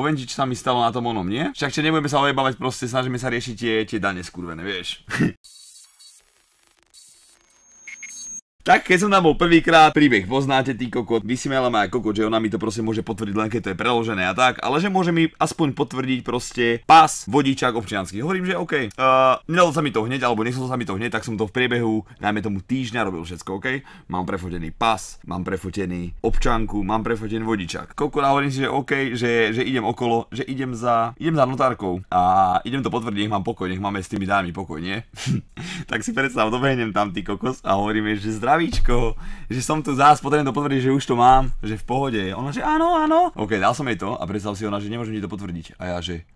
poviem ti, čo sa mi stalo na tom onom, nie? Však nebudeme sa ojebávať, proste snažíme sa riešiť tie, tie dane skurvené, vieš. Tak keď som tam bol prvýkrát, príbeh poznáte, ty kokot, vysmiala ma aj kokot, že ona mi to proste môže potvrdiť len keď to je preložené a tak, ale že môže mi aspoň potvrdiť proste pás vodičák občiansky. Hovorím, že OK, uh, nedalo sa mi to hneď, alebo nechcel sa mi to hneď, tak som to v priebehu, najmä tomu týždňa robil všetko, OK? Mám prefotený pas, mám prefotený občanku, mám prefotený vodičák. Kokot, hovorím si, že OK, že, že idem okolo, že idem za, idem za notárkou a idem to potvrdiť, nech mám pokoj, nech máme s tými dámy pokoj, nie? tak si predstav, dobehnem tam ty kokos a hovorím, že zdra zdravíčko, že som tu zás, potrebujem to potvrdiť, že už to mám, že v pohode. Ona, že áno, áno. OK, dal som jej to a predstav si ona, že nemôžem ti to potvrdiť. A ja, že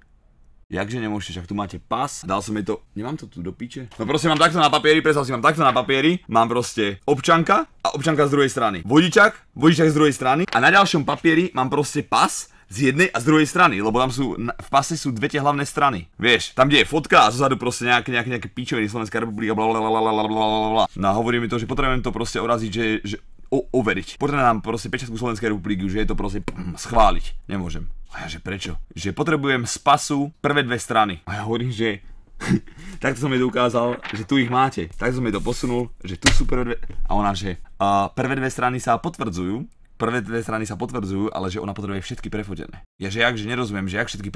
Jakže nemôžete, však tu máte pas. Dal som jej to, nemám to tu do piče? No proste mám takto na papieri, predstav si, mám takto na papieri, mám proste občanka a občanka z druhej strany. Vodičak, vodičak z druhej strany a na ďalšom papieri mám proste pas z jednej a z druhej strany, lebo tam sú, v pase sú dve tie hlavné strany. Vieš, tam kde je fotka a zozadu proste nejaké, nejaké, nejaké píčoviny Slovenská republika, bla bla bla bla bla No a hovorí mi to, že potrebujem to proste oraziť, že, že o, overiť. Potrebujem nám proste pečiatku Slovenskej republiky, že je to proste pm, schváliť. Nemôžem. A ja, že prečo? Že potrebujem z pasu prvé dve strany. A ja hovorím, že takto som jej dokázal, že tu ich máte. Tak som jej to posunul, že tu sú prvé dve... A ona, že uh, prvé dve strany sa potvrdzujú, prvé dve strany sa potvrdzujú, ale že ona potrebuje všetky prefotené. Ja že jak, že nerozumiem, že jak všetky,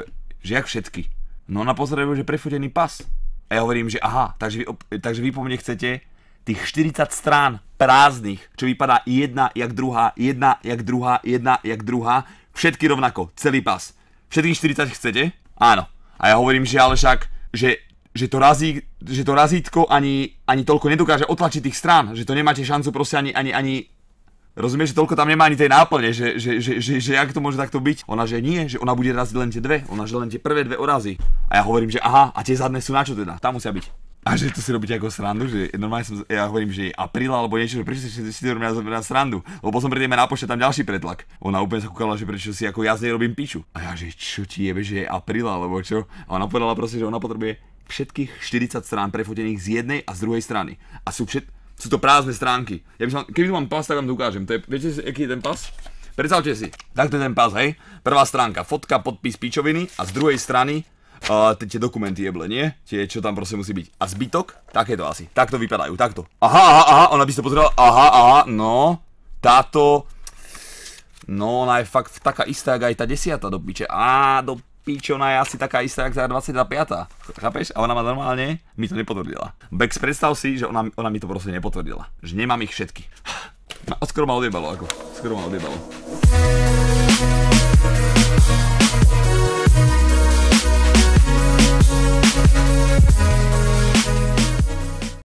že jak všetky. No ona potrebuje, že prefotený pas. A ja hovorím, že aha, takže vy, takže vy po mne chcete tých 40 strán prázdnych, čo vypadá jedna jak druhá, jedna jak druhá, jedna jak druhá, všetky rovnako, celý pas. Všetkých 40 chcete? Áno. A ja hovorím, že ale však, že, že, to, razí, že to razítko ani, ani toľko nedokáže otlačiť tých strán, že to nemáte šancu proste ani, ani, ani Rozumieš, že toľko tam nemá ani tej náplne, že, že, že, že, že jak to môže takto byť? Ona, že nie, že ona bude raziť len tie dve, ona, že len tie prvé dve orazí. A ja hovorím, že aha, a tie zadné sú na čo teda? Tam musia byť. A že to si robíte ako srandu, že normálne som, ja hovorím, že apríl alebo niečo, že prečo si, si to na, na srandu, lebo som predtým na pošte tam ďalší pretlak. Ona úplne sa kúkala, že prečo si ako ja z nej robím piču. A ja, že čo ti jebe, že je apríl alebo čo? A ona povedala proste, že ona potrebuje všetkých 40 strán prefotených z jednej a z druhej strany. A sú všetky sú to prázdne stránky. Ja by som, keby tu mám pas, tak vám to ukážem. To je, viete, aký je ten pas? Predstavte si, takto je ten pás, hej. Prvá stránka, fotka, podpis, pičoviny a z druhej strany uh, tie dokumenty jeble, nie? Tie, čo tam proste musí byť. A zbytok, takéto asi, takto vypadajú, takto. Aha, aha, aha, ona by si to pozrela, aha, aha, no, táto, no ona je fakt taká istá, jak aj tá desiata do piče. Á, do píči, ona je asi taká istá, jak za 25. Chápeš? A ona ma normálne mi to nepotvrdila. Bex, predstav si, že ona, ona mi to proste nepotvrdila. Že nemám ich všetky. Skoro ma odjebalo, ako. Skoro ma odjebalo.